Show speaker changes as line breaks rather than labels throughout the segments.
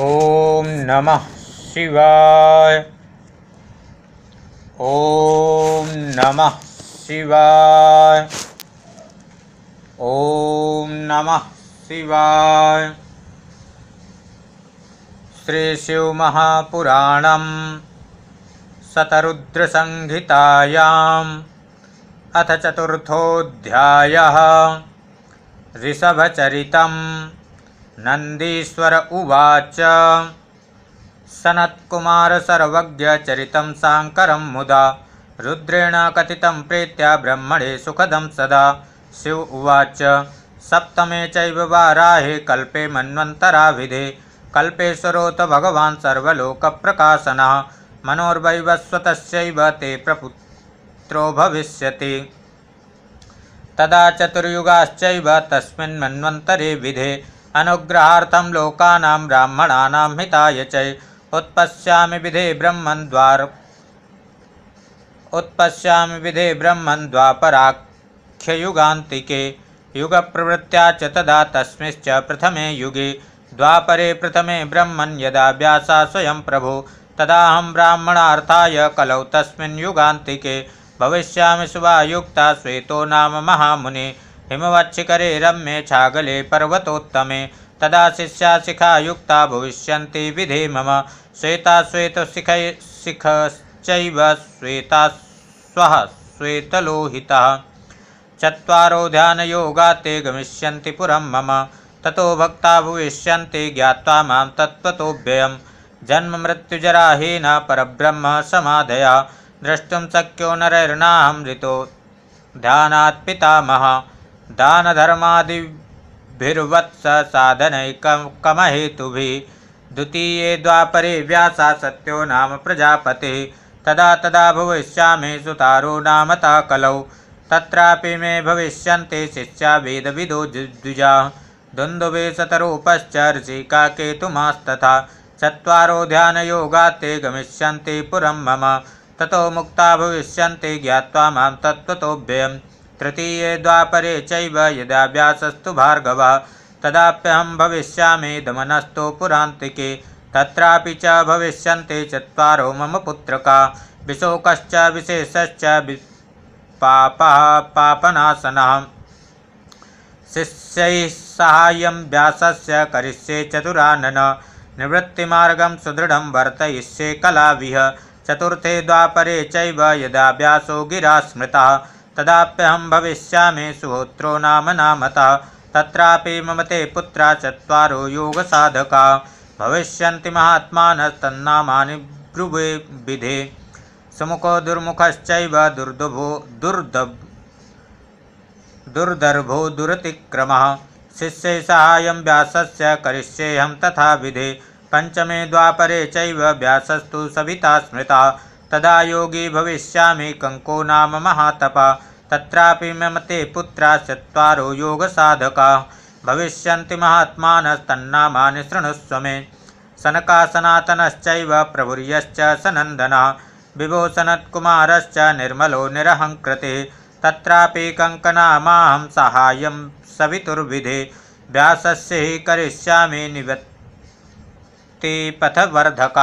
ओम नमः शिवाय ओम नमः शिवाय ओम नमः शिवाय श्री शिव शतरुद्र शतरुद्रसंहितायाम् अथ चतुर्थोऽध्यायः ऋषभचरितम् नन्दीश्वर उवाच सनत्कुमारसर्वज्ञचरितं साङ्करं मुदा रुद्रेण कथितं प्रीत्या ब्रह्मणे सुखदं सदा शिव उवाच सप्तमे चैव वाराहे कल्पे मन्वन्तराविधे कल्पेश्वरोऽथ भगवान् सर्वलोकप्रकाशनः मनोर्वैवस्वतस्यैव ते प्रपुत्रो भविष्यति तदा चतुर्युगाश्चैव तस्मिन् मन्वन्तरे विधे अनुग्रहार्थं लोकानां ब्राह्मणानां हिताय च उत्पश्यामि विधे ब्रह्मन् द्वार उत्पश्यामि विधे ब्रह्मन् द्वापराख्ययुगान्तिके युगप्रवृत्त्या च तदा तस्मिश्च प्रथमे युगे द्वापरे प्रथमे ब्रह्मन् यदा व्यासा स्वयं प्रभो तदाहं ब्राह्मणार्थाय कलौ तस्मिन् युगान्तिके भविष्यामि शुभायुक्ता श्वेतो नाम महामुनिः हिमवच्चिकरे रम्ये छागले पर्वतोत्तमे तदा शिष्या युक्ता भविष्य विधे मम श्वेता श्वेत शिख शिख श्वेता श्वेतलोहिता श्वेतलोहितः ध्यान योगा ते गमिष्यन्ति पुरा मम ततो भक्ता भविष्यन्ति ज्ञात्वा मां तत्त्वतोऽव्ययं जन्ममृत्युजराहीन परब्रह्म समाधया द्रष्टुम शक्यो नरैर्नाहं ऋतो ध्याना पिता कम हेतु द्वितीय द्वापरे व्यासा सत्यो नाम प्रजापति तदा तदा भविष्या सुतारो नामता कलौ तत्रापि मे भविष्य शिष्या विदो द्विजा सतरूपच ऋषि ऋषिका केतुमास्तथा चत्वारो ध्यानयोगा ते गमिष्यन्ति पुरम मम तथो मुक्ता भविष्य ज्ञावा मं तत्त्वतोऽभ्ययम् तृतीये द्वापरे चैव भार्गव व्यासस्तु भार्गवः तदाप्यहं भविष्यामि दमनस्तु पुरान्तिके भविष्य च मम पुत्र विशोकश्च विशेषश्च पापः पापनाशन शिष्य सहाय व्यास क्ये चतुरानन निवृत्तिमार्गं सुदृढं वर्तयिष्ये विह चतुर्थे द्वापरे चैव व्यासो गिरा स्मृता तदाप्यहम भविष्या सुहोत्रो नाम नामता तत्रापि मम ते पुत्रा चत्वारो योगसाधका भविष्यन्ति महात्मानस्तन्नामानि ब्रुवे विधे सुमुखो दुर्मुखश्चैव दुर्दभो दुर्दभ दुर्दर्भो दुरतिक्रमः शिष्ये साहाय्यं व्यासस्य करिष्येऽहं तथा विधे पञ्चमे द्वापरे चैव व्यासस्तु सविता स्मृता तदा योगी भविष्या कंको नाम महातप तत्रा मम ते योग साधका भविष्य महात्मा महात्मानस्तन्नामानि शृणुस्व मे सनकासनातनश्चैव प्रभुर्यश्च सनन्दनः विभो सनत्कुमारश्च निर्मलो निरहङ्कृते तत्रापि सहाय साहाय्यं व्यास ही क्या निवत्ति पथवर्धक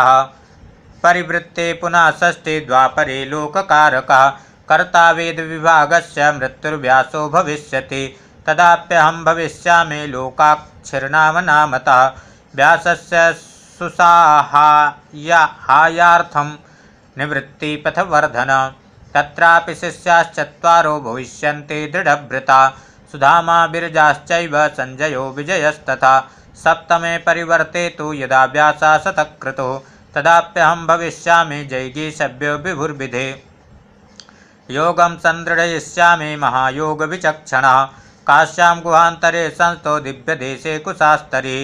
परिवृत्ते पुनः षष्ठे द्वापरे लोककारकः कर्ता से मृत्युर्व्यासो भविष्यति तदाप्यहं भविष्यामि लोकाक्षरनामनामतः व्यासस्य सुसाहायार्थं निवृत्तिपथवर्धन तत्रापि शिष्याश्चत्वारो भविष्यन्ते दृढभृता सुधामा बिरजाश्चैव संजयो विजयस्तथा सप्तमे परिवर्ते तु यदा व्यासा शतकृतो हम भविष्या जैगी सभ्यो विभुर्विधे योगं महायोग विचक्षण काश्याम गुहांतरे संस्थो देशे कुशास्तरी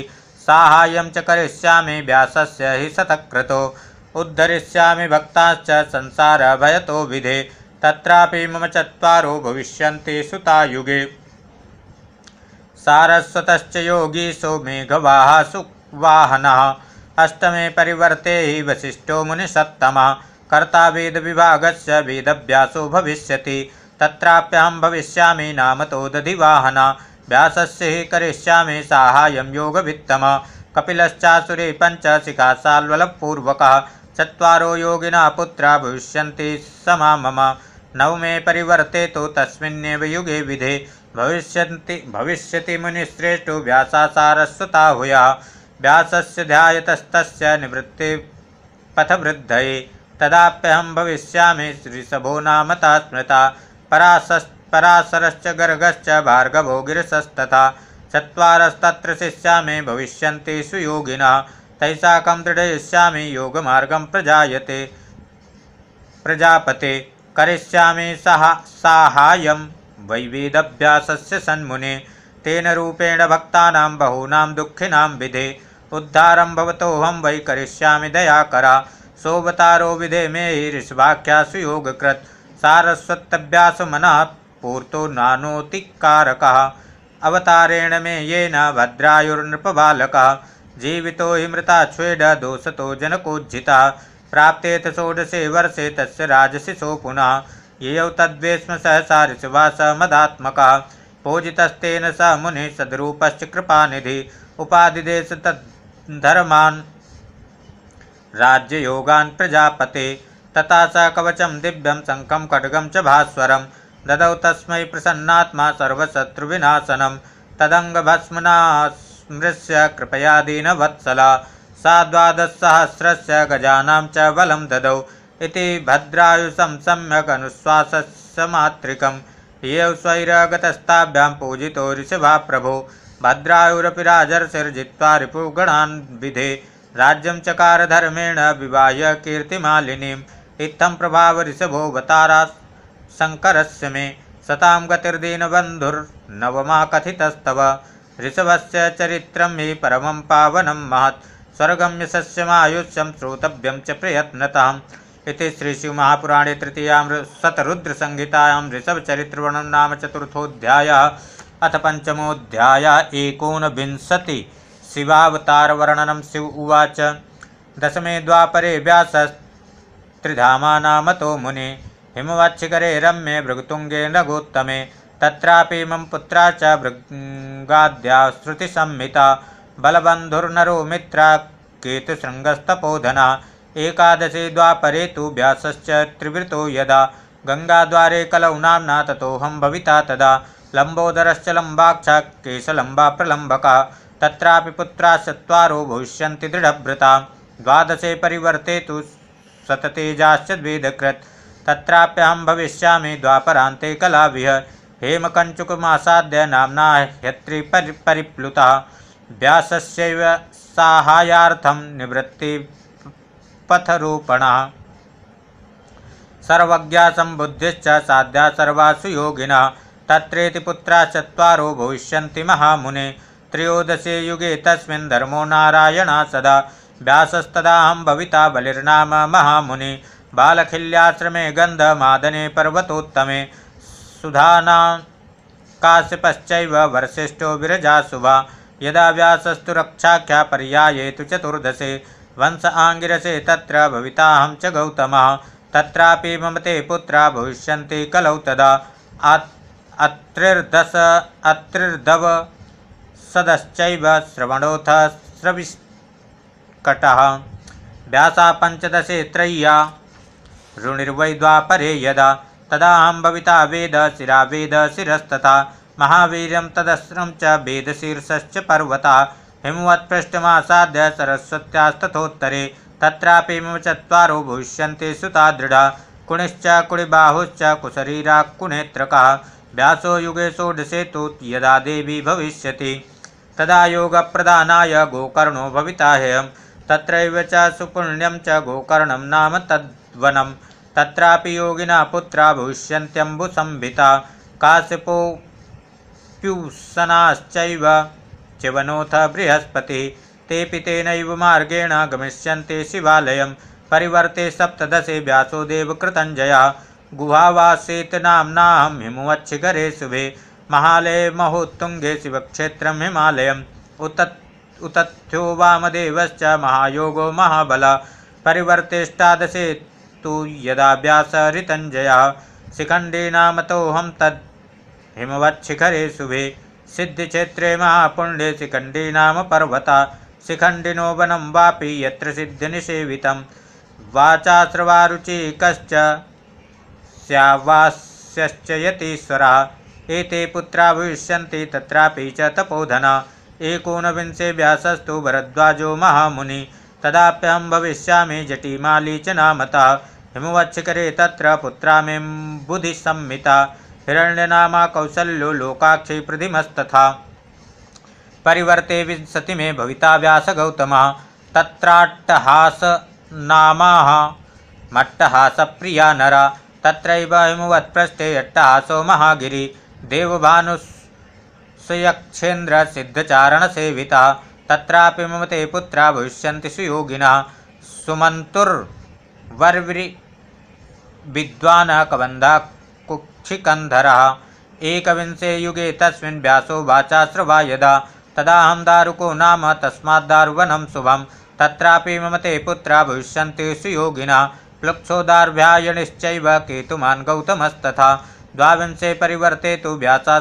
साहाय्यं च व्यास व्यासस्य हि शतक्रतो उद्धरिष्यामि भक्ताश्च संसारभयतो विधे तत्रापि मम चत्वारो सुता सुतायुगे सारस्वत योगी सो मेघवाः सुवाहनः अष्टमे परिवर्ते ही वशिष्ठो मुनि सत्तम कर्ता वेद विभाग से वेदव्यासो भविष्य तत्राप्यहम भविष्या नाम तो दधिवाहना व्यास तोदधिवाहना व्यासस्य हि करिष्यामि साहाय्यं योगवित्तम कपिलश्चासुरे शिखा साल्वलपूर्वकः चत्वारो योगिनः पुत्रा भविष्यन्ति समा मम नवमे परिवर्ते तो तस्मिन्नेव विधे भविष्य भविष्य मुनिश्रेष्ठ व्यासारस्वता सारस्वता निवृत्ति पथवृद्ध तदाप्यहम भविष्या श्री सभो नामतः स्मृता पराशस् पराशरश्च गर्गश्च भार्गवो गिरिशस्तथा चत्वारस्तत्र शिष्यामि भविष्यन्ति तैसाक तैसाकं योग योगमार्गं प्रजाते प्रजापते क्या साहाय वैवेदभ्यास सन्मुने तेन रूपेण भक्ता बहूना दुखिना विधे उद्धारं भवतोऽहं वै करिष्यामि दयाकरा सोवतारो विधे मे हि ऋषभाख्या सारस्वत्यास मना पूर्तो नानोतिकारकः अवतारेण मे भद्रायुर्नृप भद्रायुर्नृपबालकः जीवितो हि मृता छेड दोषतो जनकोज्जिता प्राप्ते षोडशे वर्षे तस्य राजशिशो पुनः ययौ तद्वेश्म सहसा ऋषवा स मदात्मकः पूजितस्तेन स मुनिः सदरूपश्च कृपानिधि उपाधिदेश तद् धर्मान् राज्ययोगान् प्रजापते तथा स कवचम दिव्यम शङ्खं खड़गम च भास्वरम ददौ तस्म प्रसन्नात्मा सर्वशत्रुविनाशनं तदङ्गभस्मना स्मृश्य कृपया दीनवत्सला सा द्वादशसहस्रस्य गजानां च बलं ददौ इति भद्रायुषं सम्यक् अनुश्वासस्य मातृकं येव स्वैरगतस्ताभ्यां पूजितो ऋषभा प्रभो भद्रायुरपि राजर्षिर्जित्वा रिपुगणान् विधे राज्यं चकार धर्मेण विवाह्य कीर्तिमालिनीम् इत्थं प्रभावऋषभोवतारा शङ्करस्य मे सतां गतिर्दीनबन्धुर्नवमा कथितस्तव ऋषभस्य चरित्रं हि परमं पावनं महत् स्वर्गं यशस्यमायुष्यं श्रोतव्यं च प्रयत्नताम् इति श्रीशिवमहापुराणे तृतीयां शतरुद्रसंहितायां ऋषभचरित्रवर्णं नाम चतुर्थोऽध्यायः अथ पंचमोध्याय एकोनविंशति शिवावतारवर्णनं शिव उवाच दशमे द्वापरे व्यासस्त्रिधामानामतो मुने हिमवच्छिखरे रम्ये भृगतुंगे नगोत्तमे तत्रापि मम पुत्रा च भृगाद्या श्रुतिसंहिता बलबन्धुर्नरो मित्रा केतुशृङ्गस्तपोधना एकादशे द्वापरे तु व्यासश्च त्रिवृतो यदा गङ्गाद्वारे कलौ नाम्ना ततोऽहं भविता तदा लंबोदरश्च लंबाक्ष केशलंबा प्रलंबक तत्रा पुत्रा चत्वारो भविष्य दृढभृता द्वादशे परिवर्ते तो सततेजाश्च द्वेदकृत् भविष्या भविष्यामि द्वापरान्ते कलाभिः हेमकञ्चुकमासाद्य नाम्ना ह्यत्रि परि परिप्लुता व्यासस्यैव साहाय्यार्थं निवृत्तिपथरूपणः सर्वज्ञा सम्बुद्धिश्च साध्या सर्वासु योगिना तत्रेति पुत्रा चत्वारो भविष्यन्ति महामुने त्रयोदशे युगे तस्मिन् धर्मो सदा व्यासस्तदाहं भविता बलिर्नाम महामुने बालखिल्याश्रमे गन्धमादने पर्वतोत्तमे सुधाना काश्यपश्चैव वर्षिष्ठो विरजा शुभा यदा व्यासस्तु रक्षाख्या पर्याये तु चतुर्दशे वंश आंगिसे तत्र भविताहं च गौतम तत्रापि ममते ते पुत्रा भविष्यन्ति कलौ तदा अत्रिर्दश अत्रिर्दव सदश्चैव श्रवणोऽथ स्रविष्कटः व्यासा पञ्चदशे त्रय्या ऋणिर्वैद्वापरे द्वापरे यदा तदाहं भविता वेद शिरा वेद शिरस्तथा महावीर्यं तदस्रं च वेदशीर्षश्च पर्वतः हिमवत्पृष्ठमासाद्य सरस्वत्यास्तथोत्तरे तत्रापि मम चत्वारो भविष्यन्ति सुता दृढा कुणिश्च कुणिबाहुश्च कुशरीरा कुणेत्रकः व्यासो युगे तो यदा देवी भविष्य तदा योगप्रदानाय गोकर्णो भविताह त्रव च सुपुण्यं च गोकर्ण नाम तद्वनम तत्रापि योगिनः पुत्रा भविष्यन्त्यम्बुसंभिता काश्यपोप्युसनाश्चैव चिवनोऽथ बृहस्पति ते तेनैव मगेण गमिष्य शिवालयं परिवर्ते सप्तशे व्यासो देवकृतञ्जयः गुहावासेत नाम्नाहं हिमवच्छिखरे शुभे महोत्तुंगे शिव क्षेत्र हिमाल उत उतथ्यो वामदेवश्च महायोगो महाबल परिवर्तेष्टादशे तु यदा व्यासहृतञ्जयः तो हम तद हिमवच्छिखरे शुभे सिद्धिक्षेत्रे महापुण्य शिखंडी नाम पर्वता शिखण्डिनो वनं वापि यत्र वाचाश्रवाचि वाचाश्रवारुचिकश्च यतीश्वर एते पुत्रा भविष्य तत्रापि च तपोधन एकोनविंशे व्यासस्तु भरद्वाजो महामुनि तदाप्यहम भविष्यामि जटिमाली च नामतः हिमवच्छकरे तत्र पुत्रामिं बुधिसंमिता हिरण्यनामा कौसल्यो लोकाक्षी प्रतिमस्तथा परिवर्ते विंशति में भविता व्यास गौतम तत्राट्टहास नामा मट्टहास प्रिया नरा तत्रैव हिमवत्पृष्ठे यट्टहासो सिद्धचारण देवभानुस्यक्षेन्द्रसिद्धचारणसेवितः तत्रापि मम ते पुत्रा भविष्यन्ति सुयोगिनः सुमन्तुर्वर्वि विद्वानः कुक्षिकंधर एक युगे तस्मिन् व्यासो वाचाश्रवा यदा तदाहं दारुको नाम तस्मा दारुवनम शुभम तत्रापि मम ते पुत्रा भविष्यन्ति सुयोगिनः प्लुप्सोदार्भ्यायणिश्चैव केतुमान् गौतमस्तथा द्वांशे परिवर्ते तो व्यासा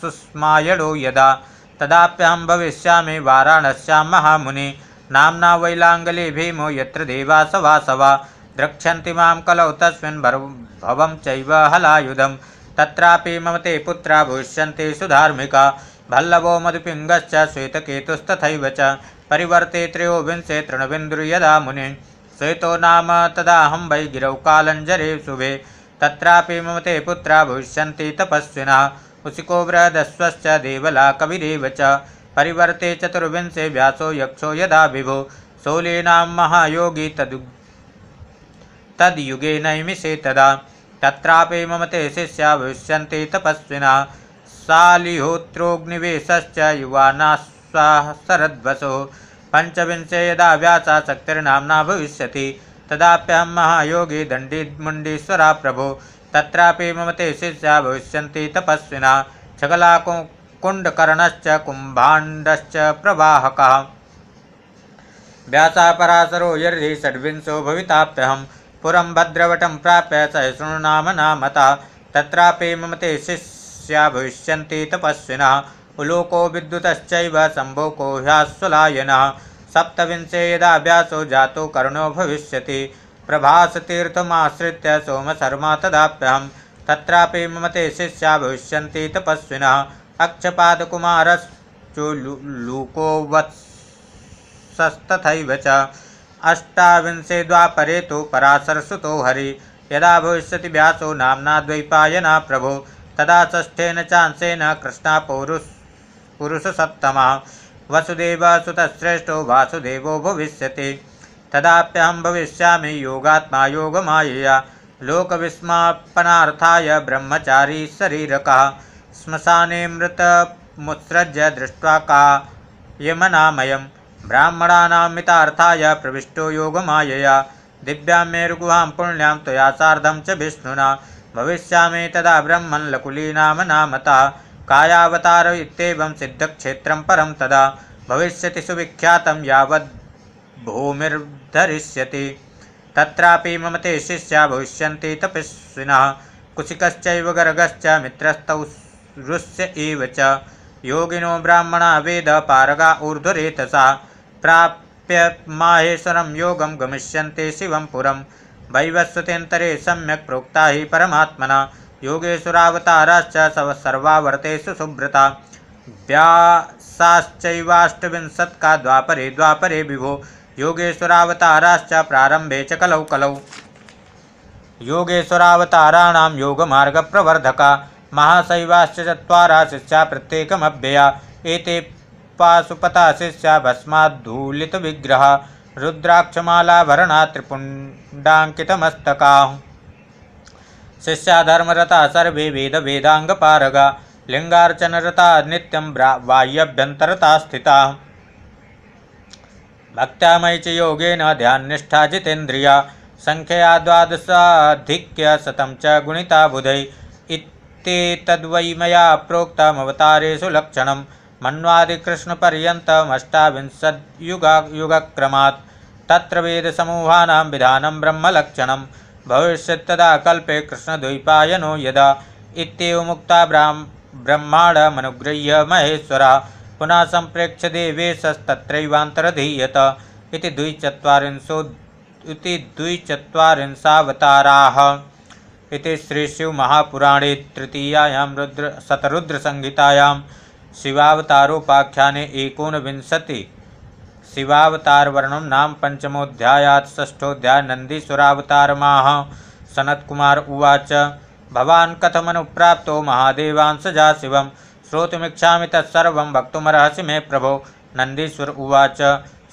सुष्मायणो यदा तदाप्यहं भविष्या वाराणस्या महामुनि नामना वैलाङ्गली भीमो यत्र देवा सवा सवा द्रक्षति मं कलौ तस्व हलायुधं तत्रापि मम ते पुत्रा भविष्यन्ति सुधार्मिका भल्लवो मधुपिंग श्वेतकेतुस्तथ च परिवर्ते त्रयोविंशे तृणबिन्दुर्यदा मुनि श्वेतो नाम तदाहं वै गिरौ कालंजरे शुभे तत्रापि मम ते पुत्रा भविष्यन्ति तपस्विनः उशिको बृहदस्वश्च देवला कविदेव च परिवर्ते चतुर्विंशे व्यासो यक्षो यदा विभो सोलीनां महायोगी तदु तद्युगे नैमिषे तदा तत्रापि मम ते शिष्या भविष्यन्ति तपस्विनः सालिहोत्रोऽग्निवेशश्च युवानाः सहस्रद्वसो पंचविंशे यदा व्यासा भविष्य भविष्यति तदाप्यहं महायोगी दंडी मुंडीश्वरा प्रभो तत्रापि मम ते शिष्या भविष्य तपस्विना छकलाकुण्डकर्णश्च कुम्भाण्डश्च प्रवाहक व्यासापरासरो यर्हि षड्विंशो भविताप्यहं पुरं भद्रवटं प्राप्य सहिष्णुनामना मतः तत्रापि मम ते शिष्या भविष्यन्ति तपस्विनः उलूको विद्युत शम्भोको हास्वलायन सप्तविंशे यदाभ्यासो जातो कर्णो भविष्यति सोम सोमशर्मा तदाप्यहम तत्रापि मम ते शिष्या भविष्य तपस्विनः अक्षपादकुमारश्चोलूको वत्सस्तथैव च अष्टाविंशे द्वापरे तु पराशरसुतो हरि यदा भविष्यति व्यासो नाम्ना द्वैपायना प्रभो तदा षष्ठेन चांसेन कृष्णापौरुष पुरुष वसुदेव वसुदेवसुतश्रेष्ठो वासुदेवो भविष्य तदाप्यहं भविष्यामि योगात्मा योगमायया विस्मार्थय ब्रह्मचारी शरीर का श्मशाने मृतमुत्सृज्य दृष्ट्वा का यमनामय ब्राह्मणानां प्रविष्टो योग योगमायया दिव्या मेरुगुहां पुण्यां त्वया साधम च विष्णुना भविष्यामि तदा ब्रह्मन् लकुलीनाम कायावतार सिद्ध क्षेत्र परम तदा भविष्य सुविख्यात यावद् तत्रापि मम ते शिष्या भविष्य तपस्विनः कुशिक गर्गश्च मित्रस्तुष्य योगिनो ब्राह्मण वेद पारगा ब्राह्मणा वेदपारगा प्राप्य माहेश्वरं योगं गमिष्यन्ते शिवं पुरं सम्यक् प्रोक्ता हि परमात्मना योगेश्वरावताराश्च सर्वावर्तेषु सुभ्रता व्यासाश्चैवाष्टविंशत् का द्वापरे द्वापरे विभो योगेश्वरावताराश्च प्रारंभे च कलौ कलौ योगेश्वरावताराणां योगमार्गप्रवर्धका महाशैवाश्च शिष्या प्रत्येकमभ्यया एते शिष्या भस्माद्धूलितविग्रहा रुद्राक्षमालाभरणा त्रिपुण्डाङ्कितमस्तकाः शिष्याधर्मरता सर्वे वेदवेदाङ्गपारगा लिङ्गार्चनरता नित्यं बाह्यभ्यन्तरता स्थिता भक्त्यामयि च योगेन निष्ठा जितेन्द्रिया संख्या द्वादशाधिक्य शतम च गुणिता बुधै इत्येतद्वै मया प्रोक्तमवतारेषु लक्षणं मन्वादिकृष्णपर्यन्तमष्टाविंशद्युग युगक्रमात् तत्र समूहानां विधानं ब्रह्मलक्षणं भविष्य तदा कल्पे कृष्णद्वैपायनो यदा मुक्ता ब्राह्म ब्रह्माणमनुगृह्य महेश्वरा पुनः सम्प्रेक्ष्य देवेशस्तत्रैवान्तरधीयत इति द्विचत्वारिंशो इति द्विचत्वारिंशावताराः इति श्रीशिवमहापुराणे तृतीयायां रुद्र शतरुद्रसंहितायां शिवावतारोपाख्याने एकोनविंशति शिवावतार वर्णम नाम पंचमोध्याया षष्ठोध्याय नंदीश्वरावतार सनत कुमार उवाच भवान कथमनुप्राप्तो प्राप्त स जा शिवं श्रोतुमिच्छामि तत्सर्वं मे प्रभो नंदीश्वर उवाच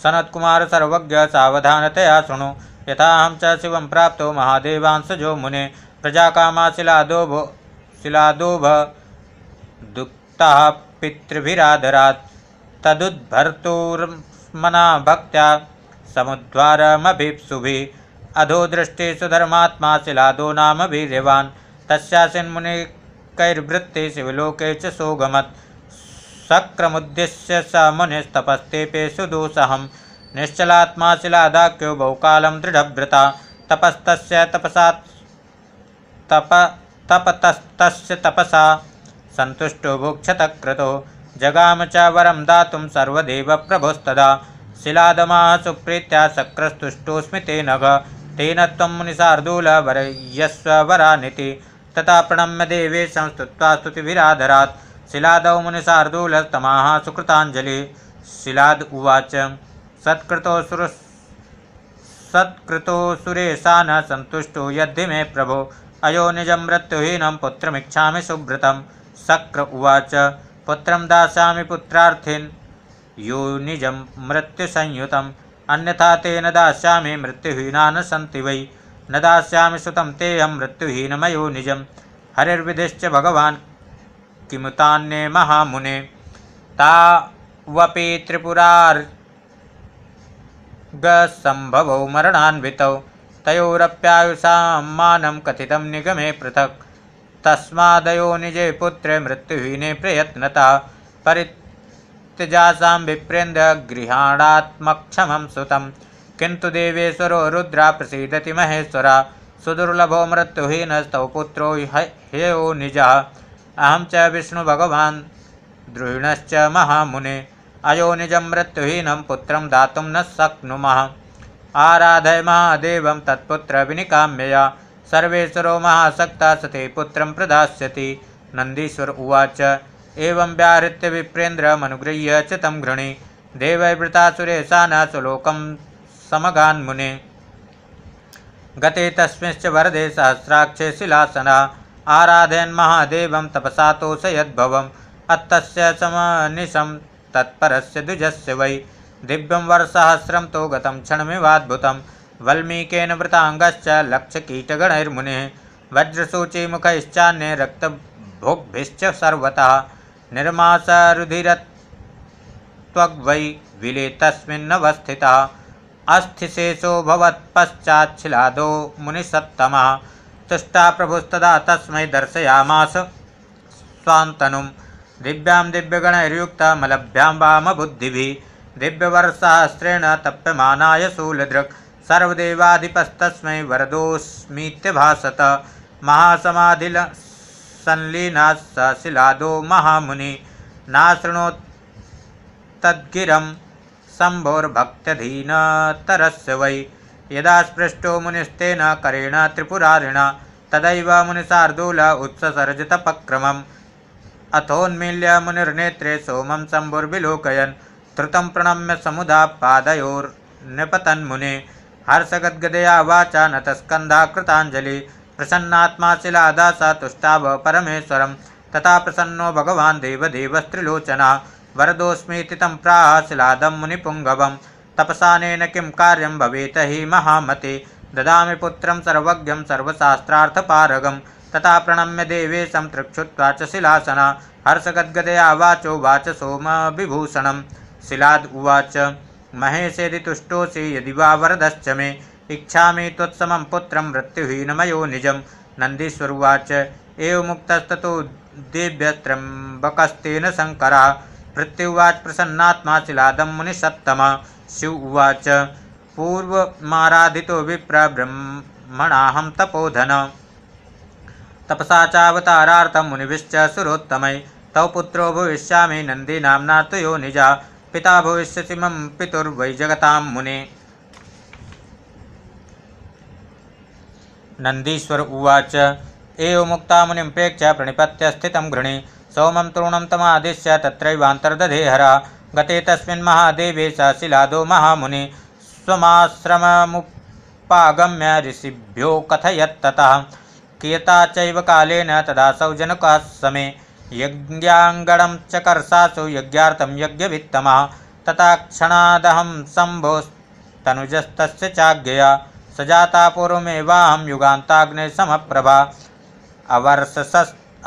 सनत्कुमार सर्वज्ञ सावधानतया शृणु यथाहं च शिव प्राप्त महादेवान् जो मुने प्रजाकामा शिलादोभ शिलादोभ दुक्तः पितृभिराधरा तदुद्भर्तुर् आत्मना भक्त्या समुद्वारमभिप्सुभि अधो दृष्टि सुधर्मात्मा शिलादो नाम भी मुनि कैर्वृत्ति शिवलोके च सोगमत् सक्रमुद्दिश्य स मुनिस्तपस्तेपे सुदोषहं निश्चलात्मा शिलादा क्यो बहुकालं दृढ़व्रता तपस्तस्य तपसा तप तपतस्तस्य तपसा संतुष्टो भोक्षतः क्रतो जगाम च वरं दातुं सर्वदेवप्रभोस्तदा शिलादमा सुप्रीत्या शक्रस्तुष्टोऽस्मि ते नघ तेन त्वं मुनिशार्दूलवरयस्वरानिति तथा प्रणम्य देवे संस्तुत्वा स्तुतिभिराधरात् शिलादौ मुनिशार्दूलस्तमाः सुकृताञ्जलि शिलाद उवाच सत्कृतो सुर सत्कृतो सुरेशा न संतुष्टो यद्धि मे प्रभो अयो निजं मृत्युहीनं पुत्रमीक्षामि सुभृतं सक्र उवाच पुत्र दाशा पुत्रार्थिन् यो मृत्यु संयुत अन्यथा ते न दाशा मृत्युहीना न सी वै न दास्यामि सुत तेऽहं मृत्युहीनमयो निज हरिर्विधिश्च भगवान् किमुतान्ये महामुने तावपि त्रिपुरार्गसम्भवौ मरणान्वितौ तयोरप्यायुषां मानं कथित निगमे पृथक तस्मादयो निजे पुत्रे मृत्युहीने प्रयत्नता परित्यजासां विप्रेन्द्र गृहाणात्मक्षमं सुतं किंतु देवेश्वरो रुद्र प्रसीदति महेश्वरा सुदुर्लभो मृत्युहीनस्तौ पुत्रो ओ निज अहम च भगवान द्रोहिणश्च महामुने अयो निज मृत्युहीनं पुत्र दातुं न शक्नुम आराधय महादेव तत्पुत्र तत्पुत्रविनिकाम्यया सर्वेश्वरो महासक्ता सते पुत्र प्रदास्यति नंदीश्वर उवाच एवं व्याहृत विप्रेन्द्रमनुगृह्य च तं घृणी देवैर्वृतासुरे सुरेशान न सुलोकं समगान्मुने गते तस्मिंश्च वरदे सहस्राक्षे शिलासना महादेव तपसा तोषयद्भवम् अत्तस्य समनिशं द्वज से वै वर सहस्रम तो गतं वल्मीकेन वृतांग लक्षकीटगणैर्मुनिः वज्रसूचिमुखैश्चान्ये रक्तभोग्भिश्च सर्वतः निर्मासरुधिरत्वग्वै विले तस्मिन्नवस्थितः अस्थिशेषो भवत्पश्चाच्छिलादो मुनिसत्तमः तुष्टा प्रभुस्तदा तस्मै दर्शयामास स्वान्तनुं दिव्यां दिव्यगणैर्युक्तमलभ्यां वामबुद्धिभिः दिव्यवर्षसहस्रेण तप्यमानाय शूलदृक् सर्वदेवाधिपस्तस्मै वरदोऽस्मीत्यभासत महासमाधिल संलीना स शिलादो महामुनि शंभोर्भक्तधीन शम्भोर्भक्त्यधीनतरस्य वै यदा स्पृष्टो मुनिस्तेन करेण त्रिपुरारिण तदैव मुनिशार्दूल उत्ससर्जितपक्रमम् अथोन्मील्य मुनिर्नेत्रे सोमं शम्भुर्विलोकयन् धृतं प्रणम्य समुदा पादयोर्निपतन्मुने हर्षगद्गदया वाचा नतस्कन्धा कृताञ्जलि प्रसन्नात्मा शिलादा सा तुष्टाभ परमेश्वरं तथा प्रसन्नो भगवान् देवदेवस्त्रिलोचना वरदोऽस्मीति तं प्राह शिलादं मुनिपुङ्गवं तपसानेन किं कार्यं भवेत हि महामते ददामि पुत्रं सर्वज्ञं सर्वशास्त्रार्थपारगं तथा प्रणम्य देवेशं तृक्षुत्वा च शिलासना हर्षगद्गदया वाचो वाच सोमविभूषणं शिलाद उवाच महेशेति तुष्टोऽसि यदि वा वरदश्च मे इच्छामि त्वत्समं पुत्रं मृत्युहीनमयो निजं एव एवमुक्तस्ततो दिव्यत्रकस्तेन शंकर मृत्युवाच प्रसन्नात्मा मुनि मुनिसत्तम शिव उवाच पूर्वमाराधितो विप्र ब्रह्मणा तपोधन तपसा चावतारार्थं मुनिश्च सुरोत्तम तव पुत्रो भविष्या नंदीना नाम्ना निजा पिता भविष्य मम पितुर्वै जगतां मुने नंदीश्वर उवाच मुक्ता मुनि प्रेक्ष्य प्रणिपत्य स्थित घृणे सौमं तृण तमादिश्य त्रैवांतर्दे हरा गते तस्मिन् महादेवे स शिलादो महामुनि स्वमाश्रममुपागम्य ऋषिभ्यो कथयत्ततः कियता चैव कालेन तदा सौजनक समय यज्ञांगण च कर्षासु यज्ञ यज्ञवित्तमः तथा क्षणादहं शम्भोस्तनुजस्तस्य चाज्ञया पूर्व में वाहम युगान्ताग्ने समप्रभा अवर्षस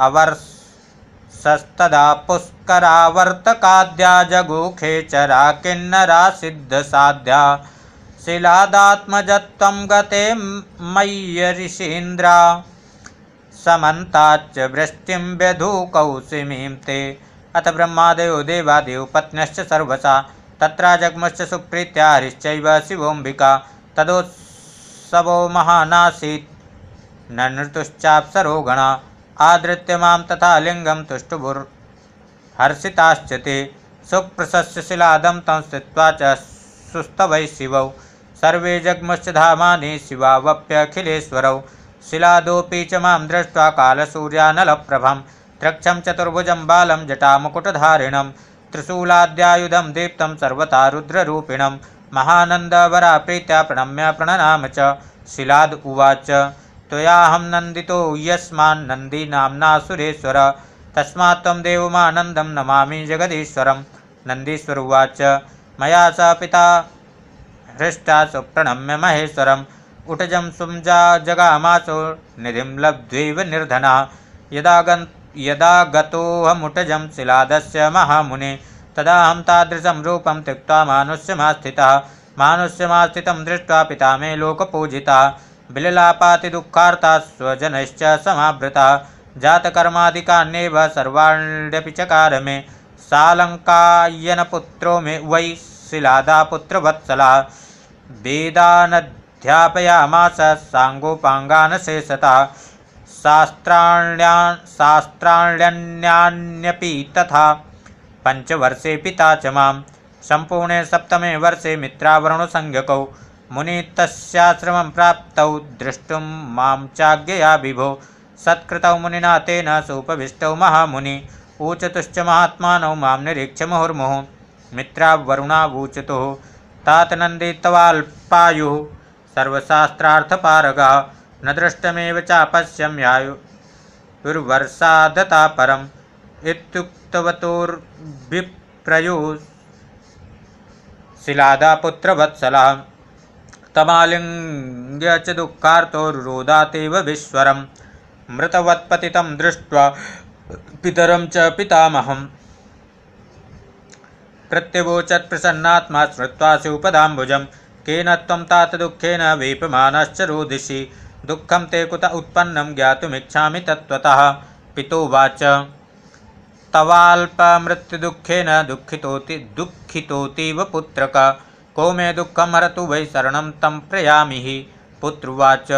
अवर्षस्तदा पुष्करावर्तकाद्या जगुखे चरा किन्नरा सिद्धसाध्या शिलादात्मजत्वं गते मय्यऋषीन्द्रा समन्ताच्च वृष्टिं व्यधूकौसिमीं ते अथ ब्रह्मादेव देवादेव पत्न्यश्च सर्वसा तत्र सुप्रीत्या हरिश्चैव शिवोऽम्बिका तदोत्सवो महानासीत् नृतुश्चाप्सरो गण आदृत्य मां तथा लिङ्गं तुष्टुभुर्हर्षिताश्च ते सुप्रशस्य शिलादं तं स्थित्वा च सुस्तवै शिवौ सर्वे जग्मश्च धामानि शिवावप्यखिलेश्वरौ शिलादोपी च मां दृष्ट्वा कालसूर्यानलप्रभं द्रक्षं चतुर्भुजं बालं जटामुकुटधारिणं त्रिशूलाद्यायुधं दीप्तं सर्वता रुद्ररूपिणं महानन्दवरा प्रीत्या प्रणम्य प्रणनाम च शिलाद उवाच त्वयाहं नन्दितो यस्मान्नन्दीनाम्ना सुरेश्वर तस्मात् त्वं देवमानन्दं नमामि जगदीश्वरं नन्दीश्वर उवाच मया स पिता हृष्टा सुप्रणम्य महेश्वरं उटजं सुमजा जगामासो निधिम लब्ध्वैव निर्धना यदा गं यदा गतोऽहमुटजं शिलादस्य महामुने तदाहं तादृशं रूपं त्यक्त्वा मानुष्यमास्थितः मानुष्यमास्थितं दृष्ट्वा पिता मे लोकपूजिता विललापातिदुःखार्ता स्वजनश्च समावृता जातकर्मादिकान्येव सर्वाण्यपि चकार मे सालंकायनपुत्रो मे वै वत्सला वेदानद् ध्यापयामास सांगोपांगान शेषता शास्त्राण्यन्यान्यपि तथा पंचवर्षे पिता च मां सम्पूर्णे सप्तमे वर्षे मुनि मुनितस्याश्रमं प्राप्त दृष्टुम मां चाज्ञया विभो सत्कृत मुनिना तेन सोपविष्टौ महामुनि ऊचतुश्च महात्मा मं निरीक्ष मुहुर्मुहुः मित्रावरुणावूचतुः तातनन्दितवाल्पायुः सर्वशास्त्रार्थपारगः न दृष्टमेव चापश्यम चापश्यं यायुर्वर्षादता परम् वत्सला तमालिंग च दुःखार्तो विश्वरम मृतवत्पति दृष्ट दृष्ट्वा च पितामहम् प्रत्यवोचत प्रसन्नात्मा श्रुत्वा सुपदाम्बुजम् तेन त्वं तात दुःखेन वेपमानश्च रोदिषि दुखम ते कुत उत्पन्नं ज्ञातुमिच्छामि तत्त्वतः पितोवाच तवाल्पमृत्युदुःखेन दुःखितोति दुःखितोतीव पुत्रक को मे दुःखं हरतु वै शरण तम प्रयामी हि पुत्रुवाच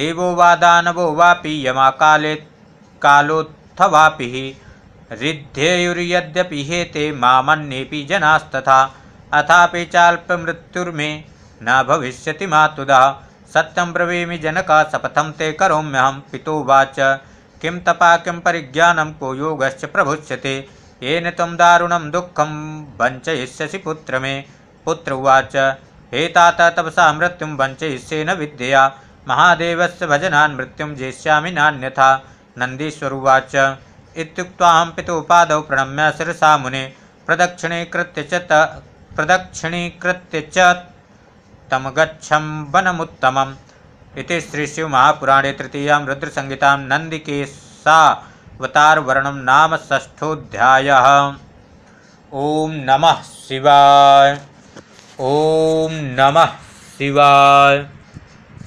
देवो वा दानवो वापि यमा काले कालोत्थवापि हि हृद्धेयुर्यद्यपि हेते मामन्येऽपि जनास्तथा अथापि चाल्पमृत्युर्मे न भविष्य मातुदा सत्यम ब्रवीम जनका शपथम ते करोम्यहम पिताच किं तपा किं परिज्ञान को योग प्रभुष्यति येन तम दारुणम दुखम वंचयिष्यसी पुत्र मे पुत्र उवाच हे तात तपसा मृत्यु वञ्चयिष्ये न महादेव से भजना मृत्यु जेष्यामि नान्यथा नन्दीश्वरुवाच पिता पाद प्रणम्य शिसा मुने प्रदक्षिणीकृत्य च प्रदक्षिणीकृत्य च तम गच्छं वनमुत्तमम् इति श्रीशिवमहापुराणे तृतीयां रुद्रसंहितां वर्णम नाम ष्ठोध्याय ओम नमः शिवाय ओम नमः शिवाय